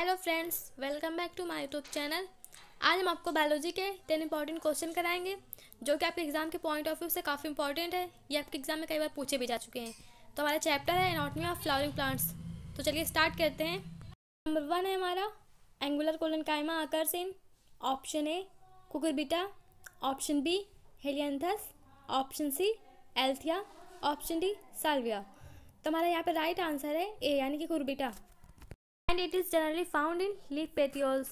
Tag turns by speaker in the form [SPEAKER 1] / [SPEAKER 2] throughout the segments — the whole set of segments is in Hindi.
[SPEAKER 1] hello friends welcome back to my YouTube channel आज हम आपको बायोलॉजी के टेन इंपॉर्टेंट क्वेश्चन कराएंगे जो कि आपके एग्जाम के पॉइंट ऑफ व्यू से काफ़ी इंपॉर्टेंट है ये आपके एग्जाम में कई बार पूछे भी जा चुके हैं तो हमारा चैप्टर है एनाटमी ऑफ फ्लावरिंग प्लांट्स तो चलिए स्टार्ट करते हैं नंबर वन है हमारा angular collenchyma occurs in option A Cucurbita option B Helianthus option C Althaea option D Salvia तो हमारा यहाँ पर राइट आंसर है ए यानी कि Cucurbita and it is generally found in leaf petioles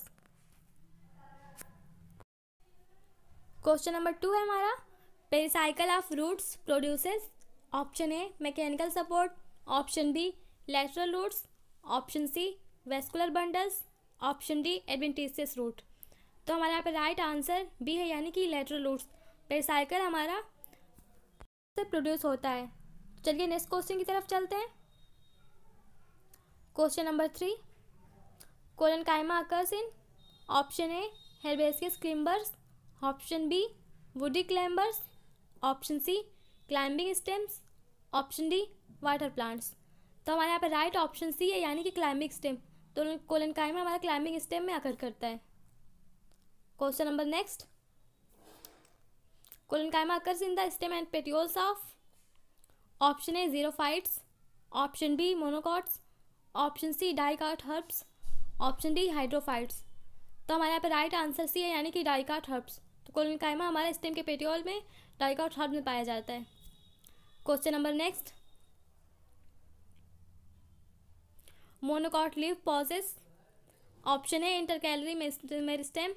[SPEAKER 1] question number two है हमारा pericycle of roots produces option A mechanical support option B lateral roots option C vascular bundles option D adventitious root तो हमारे यहाँ पे राइट आंसर बी है यानी कि लेटरल रूट्स पेरिसाइकल हमारा से प्रोड्यूस होता है चलिए नेक्स्ट क्वेश्चन की तरफ चलते हैं क्वेश्चन नंबर थ्री कायमा occurs in option A herbaceous climbers option B woody climbers option C climbing stems option D water plants तो हमारे यहाँ पर राइट ऑप्शन सी है यानी कि क्लाइंबिंग स्टेम तो कोलनकाइमा हमारा क्लाइंबिंग स्टेम में अकर करता है question number next collenchyma occurs in the stem and petioles of option A फाइट्स option B monocots option C dicot herbs option D hydrophytes तो हमारे यहाँ पे राइट आंसर सी है यानी कि डाइकार्ट हर्ब्स तो कोलनकाइमा हमारे स्टेम के पेटियोल में डाइकार्ट हर्ब में पाया जाता है question number next monocot leaf possess option A intercalary meristem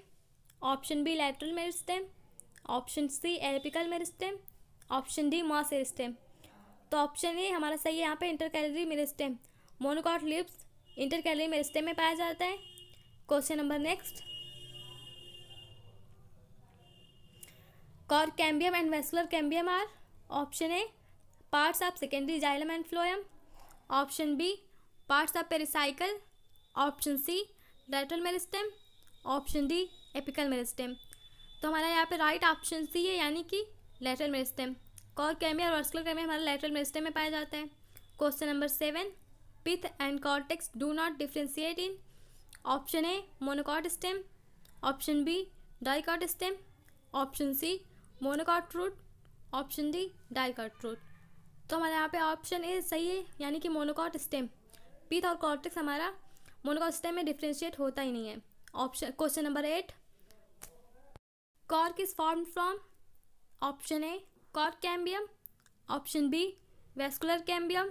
[SPEAKER 1] option B lateral meristem option C apical meristem option D moss तो ऑप्शन ए हमारा सही है यहाँ पे कैलरी meristem monocot leaves intercalary में रिश्ते में पाया जाता है question number next cork cambium and vascular cambium are option A parts of secondary xylem and phloem option B parts of pericycle option C डाइटल meristem option D apical meristem तो हमारा यहाँ पे राइट ऑप्शन सी है यानी कि लेटरल मेरिस्टेम कॉर कैम्बियम और वर्स्कुलर कैम्बियम हमारा लेटरल मेरिस्टेम में पाया जाता है question number seven pith and cortex do not differentiate in option A monocot stem option B dicot stem option C monocot root option D dicot root तो हमारे यहाँ पे ऑप्शन ए सही है यानी कि मोनोकॉट स्टेम पीथ और कॉर्टेक्स हमारा मोनोकॉट स्टेम में डिफ्रेंशिएट होता ही नहीं है option question number eight cork is form from option A cork cambium option B vascular cambium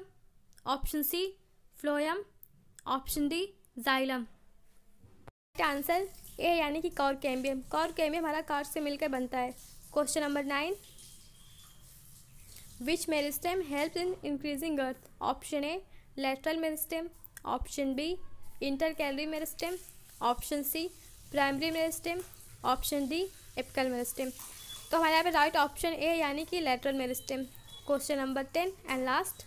[SPEAKER 1] option C phloem option D xylem answer A यानी कि कौर कैम्बियम कौर कैम्बियम हमारा कार्ड से मिलकर बनता है question number nine which meristem help in increasing अर्थ option A lateral meristem option B inter calorie meristem option C primary meristem option D apical meristem तो हमारे यहाँ पे राइट ऑप्शन ए यानी कि lateral meristem question number ten and last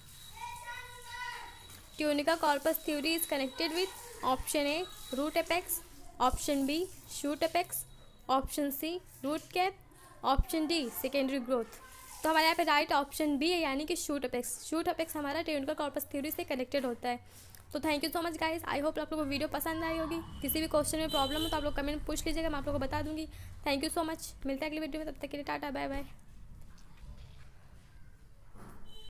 [SPEAKER 1] tunica corpus theory is connected with option A root apex option B shoot apex option C root cap option D secondary growth तो हमारे यहाँ पे राइट ऑप्शन बी है यानी कि शूट अपेक्स शूट अपेक्स हमारा ट्यूनिका कॉर्पस थ्योरी से कनेक्टेड होता है तो thank you so much guys I hope आप लोगों को वीडियो पसंद आई होगी किसी भी क्वेश्चन में प्रॉब्लम हो तो आप लोग कमेंट पूछ लीजिएगा मैं आप लोगों को बता दूंगी थैंक यू सो मच मिलता है अगली वीडियो में तब तक के लिए टाटा बाय बाय